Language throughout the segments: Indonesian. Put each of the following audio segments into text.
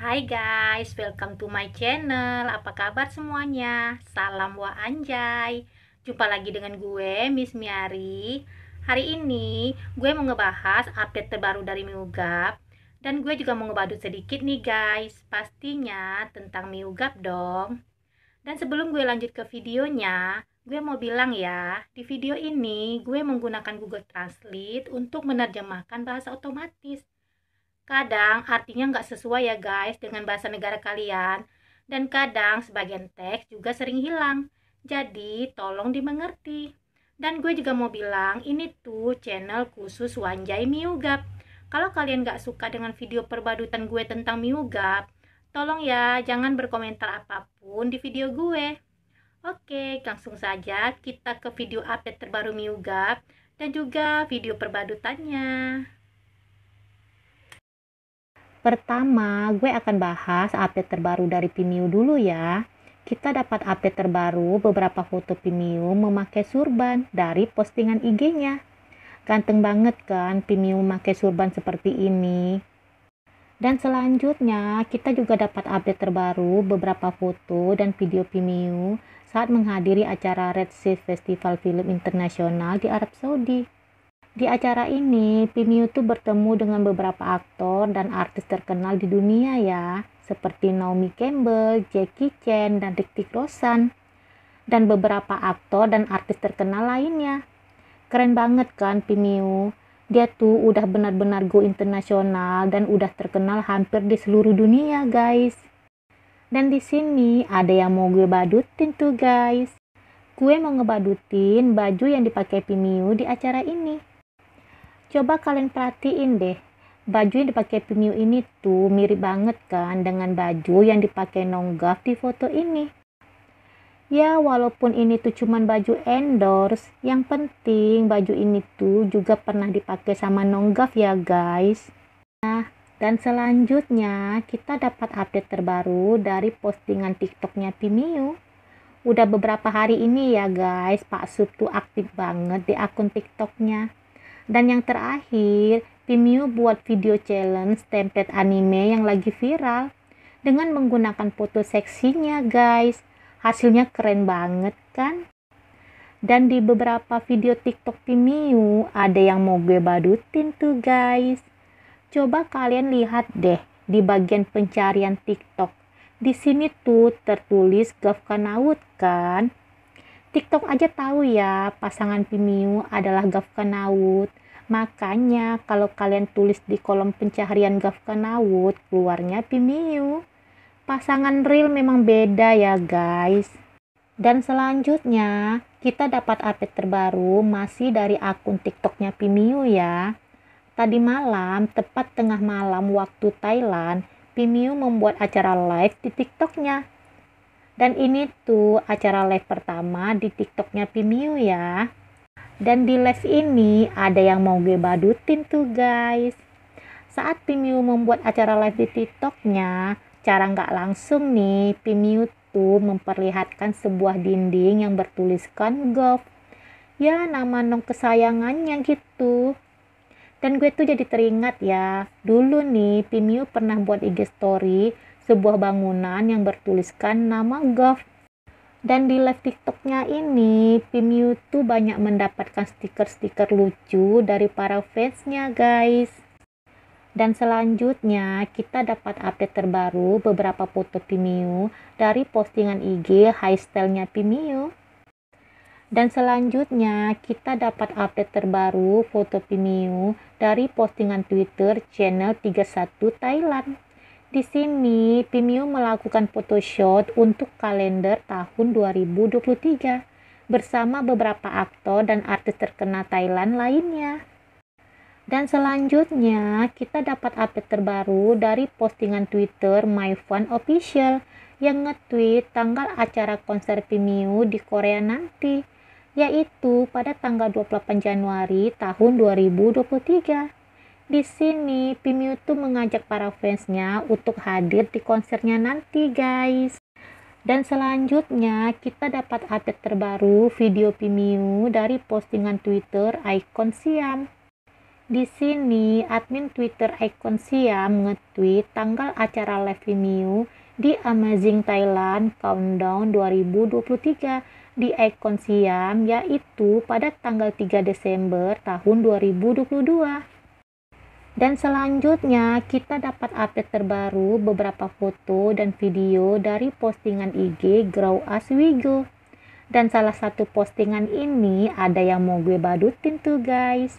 Hai guys, welcome to my channel Apa kabar semuanya? Salam wa anjay Jumpa lagi dengan gue, Miss Miari Hari ini gue mau ngebahas update terbaru dari Miugap Dan gue juga mau ngebadut sedikit nih guys Pastinya tentang Miugap dong Dan sebelum gue lanjut ke videonya Gue mau bilang ya, di video ini gue menggunakan Google Translate untuk menerjemahkan bahasa otomatis Kadang artinya nggak sesuai ya guys dengan bahasa negara kalian. Dan kadang sebagian teks juga sering hilang. Jadi tolong dimengerti. Dan gue juga mau bilang ini tuh channel khusus Wanjai Miugap. Kalau kalian nggak suka dengan video perbadutan gue tentang Miugap, tolong ya jangan berkomentar apapun di video gue. Oke, langsung saja kita ke video update terbaru Miugap dan juga video perbadutannya. Pertama, gue akan bahas update terbaru dari Pimiu dulu ya. Kita dapat update terbaru beberapa foto Pimiu memakai surban dari postingan IG-nya. Ganteng banget kan Pimiu memakai surban seperti ini. Dan selanjutnya, kita juga dapat update terbaru beberapa foto dan video Pimiu saat menghadiri acara Red Sea Festival Film Internasional di Arab Saudi. Di acara ini, Pimiu tuh bertemu dengan beberapa aktor dan artis terkenal di dunia ya, seperti Naomi Campbell, Jackie Chan, dan Hrithik Rosan, dan beberapa aktor dan artis terkenal lainnya. Keren banget kan Pimiu? Dia tuh udah benar-benar go internasional dan udah terkenal hampir di seluruh dunia, guys. Dan di sini ada yang mau gue badutin tuh, guys. Gue mau ngebadutin baju yang dipakai Pimiu di acara ini. Coba kalian perhatiin deh, baju yang dipakai Pimiu ini tuh mirip banget kan dengan baju yang dipakai Nonggaf di foto ini. Ya, walaupun ini tuh cuman baju endorse, yang penting baju ini tuh juga pernah dipakai sama Nonggaf ya guys. Nah, dan selanjutnya kita dapat update terbaru dari postingan TikToknya Pimiu udah beberapa hari ini ya guys Pak Sub tuh aktif banget di akun TikToknya dan yang terakhir, Vimeo buat video challenge template anime yang lagi viral dengan menggunakan foto seksinya, guys. Hasilnya keren banget kan? Dan di beberapa video TikTok Vimeo ada yang mau gue badutin tuh, guys. Coba kalian lihat deh di bagian pencarian TikTok. Di sini tuh tertulis Gafka kan? TikTok aja tahu ya pasangan Pimiu adalah Gafka Nawut. Makanya kalau kalian tulis di kolom pencaharian Gafka Nawut, keluarnya Pimiu. Pasangan real memang beda ya guys. Dan selanjutnya, kita dapat update terbaru masih dari akun TikToknya Pimiu ya. Tadi malam, tepat tengah malam waktu Thailand, Pimiu membuat acara live di TikToknya dan ini tuh acara live pertama di TikToknya Pimiu ya. Dan di live ini ada yang mau gue badutin tuh guys. Saat Pimiu membuat acara live di TikToknya, cara nggak langsung nih Pimiu tuh memperlihatkan sebuah dinding yang bertuliskan golf. Ya nama nong kesayangannya gitu. Dan gue tuh jadi teringat ya, dulu nih Pimiu pernah buat IG story sebuah bangunan yang bertuliskan nama Gov. Dan di live TikToknya ini, Pim tuh banyak mendapatkan stiker-stiker lucu dari para fansnya guys. Dan selanjutnya, kita dapat update terbaru beberapa foto Pimiu dari postingan IG high style-nya Pimiu. Dan selanjutnya, kita dapat update terbaru foto Pimiu dari postingan Twitter channel 31 Thailand. Di sini, Pimio melakukan photoshoot untuk kalender tahun 2023 bersama beberapa aktor dan artis terkena Thailand lainnya. Dan selanjutnya, kita dapat update terbaru dari postingan Twitter My Fun Official yang nge-tweet tanggal acara konser Pimiu di Korea nanti, yaitu pada tanggal 28 Januari tahun 2023. Di sini, Pimiu tuh mengajak para fansnya untuk hadir di konsernya nanti guys. Dan selanjutnya kita dapat update terbaru video Pimiu dari postingan Twitter Icon Siam. Di sini admin Twitter Icon Siam nge-tweet tanggal acara live Vimeo di Amazing Thailand Countdown 2023 di Icon Siam yaitu pada tanggal 3 Desember tahun 2022. Dan selanjutnya kita dapat update terbaru beberapa foto dan video dari postingan IG Grow Aswigo. Dan salah satu postingan ini ada yang mau gue badutin tuh guys.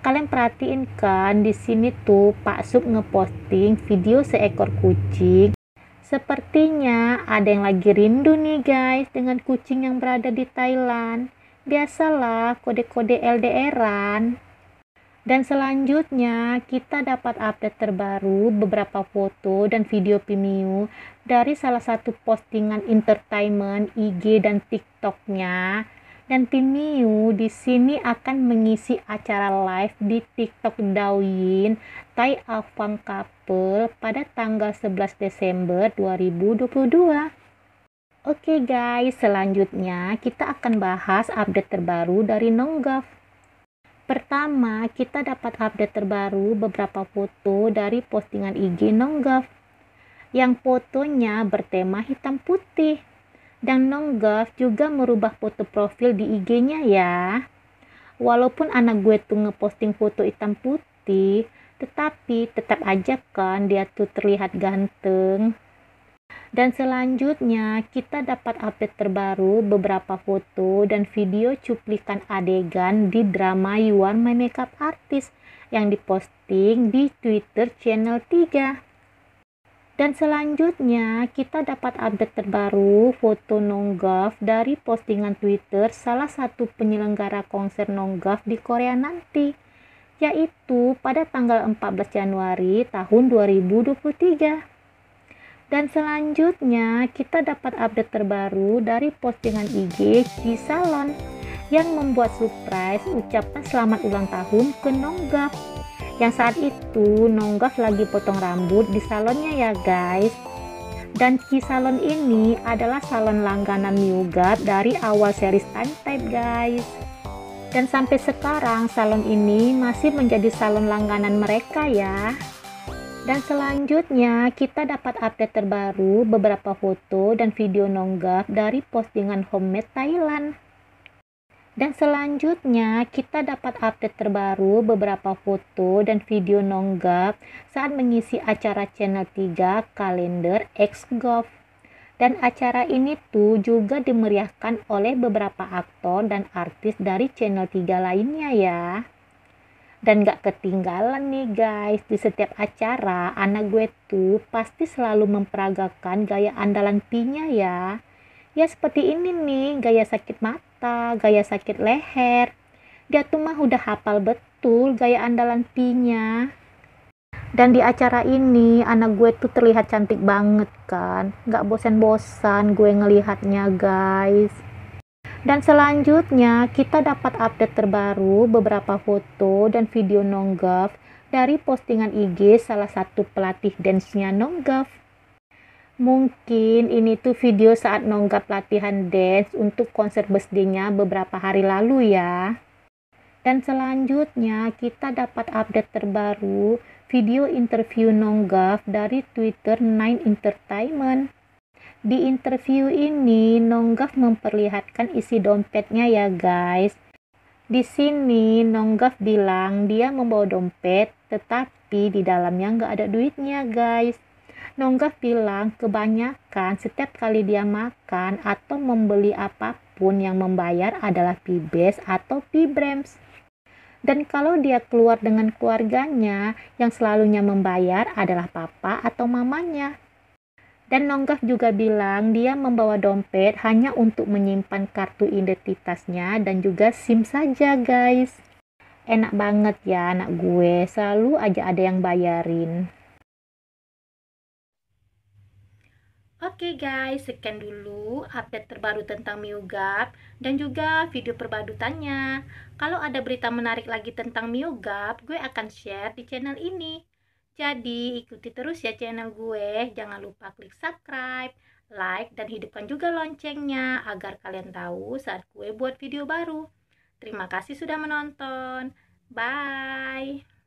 Kalian perhatiin kan di sini tuh Pak Sub ngeposting video seekor kucing. Sepertinya ada yang lagi rindu nih guys dengan kucing yang berada di Thailand. Biasalah kode-kode LDRan. Dan selanjutnya kita dapat update terbaru beberapa foto dan video Vimeo dari salah satu postingan entertainment IG dan TikToknya. Dan Vimeo di sini akan mengisi acara live di TikTok Douyin Tai Afang Couple pada tanggal 11 Desember 2022. Oke okay guys, selanjutnya kita akan bahas update terbaru dari Nonggaf. Pertama, kita dapat update terbaru beberapa foto dari postingan IG Nonggaf yang fotonya bertema hitam putih. Dan Nonggaf juga merubah foto profil di IG-nya ya. Walaupun anak gue tuh ngeposting foto hitam putih, tetapi tetap aja kan dia tuh terlihat ganteng. Dan selanjutnya kita dapat update terbaru beberapa foto dan video cuplikan adegan di drama You Are My Makeup Artist yang diposting di Twitter channel 3. Dan selanjutnya kita dapat update terbaru foto Nonggaf dari postingan Twitter salah satu penyelenggara konser Nonggaf di Korea nanti yaitu pada tanggal 14 Januari tahun 2023. Dan selanjutnya kita dapat update terbaru dari postingan IG di salon yang membuat surprise ucapan selamat ulang tahun ke Nonggaf yang saat itu Nonggaf lagi potong rambut di salonnya ya guys dan Ki Salon ini adalah salon langganan Miugat dari awal series Time guys dan sampai sekarang salon ini masih menjadi salon langganan mereka ya dan selanjutnya kita dapat update terbaru beberapa foto dan video nonggap dari postingan homemade Thailand. Dan selanjutnya kita dapat update terbaru beberapa foto dan video nonggap saat mengisi acara channel 3 kalender XGov. Dan acara ini tuh juga dimeriahkan oleh beberapa aktor dan artis dari channel 3 lainnya ya dan gak ketinggalan nih guys di setiap acara anak gue tuh pasti selalu memperagakan gaya andalan pinya ya ya seperti ini nih gaya sakit mata gaya sakit leher dia tuh mah udah hafal betul gaya andalan pinya dan di acara ini anak gue tuh terlihat cantik banget kan gak bosen-bosan gue ngelihatnya guys dan selanjutnya kita dapat update terbaru beberapa foto dan video Nonggaf dari postingan IG salah satu pelatih dance-nya Nonggaf. Mungkin ini tuh video saat Nonggaf latihan dance untuk konser birthday-nya beberapa hari lalu ya. Dan selanjutnya kita dapat update terbaru video interview Nonggaf dari Twitter Nine Entertainment. Di interview ini Nonggaf memperlihatkan isi dompetnya ya guys. Di sini Nonggaf bilang dia membawa dompet tetapi di dalamnya nggak ada duitnya guys. Nonggaf bilang kebanyakan setiap kali dia makan atau membeli apapun yang membayar adalah pibes atau pibrems. Dan kalau dia keluar dengan keluarganya, yang selalunya membayar adalah papa atau mamanya. Dan Nonggaf juga bilang dia membawa dompet hanya untuk menyimpan kartu identitasnya dan juga SIM saja guys. Enak banget ya anak gue, selalu aja ada yang bayarin. Oke okay guys, sekian dulu update terbaru tentang Miugap dan juga video perbadutannya. Kalau ada berita menarik lagi tentang Miugap, gue akan share di channel ini. Jadi, ikuti terus ya channel gue. Jangan lupa klik subscribe, like, dan hidupkan juga loncengnya agar kalian tahu saat gue buat video baru. Terima kasih sudah menonton. Bye.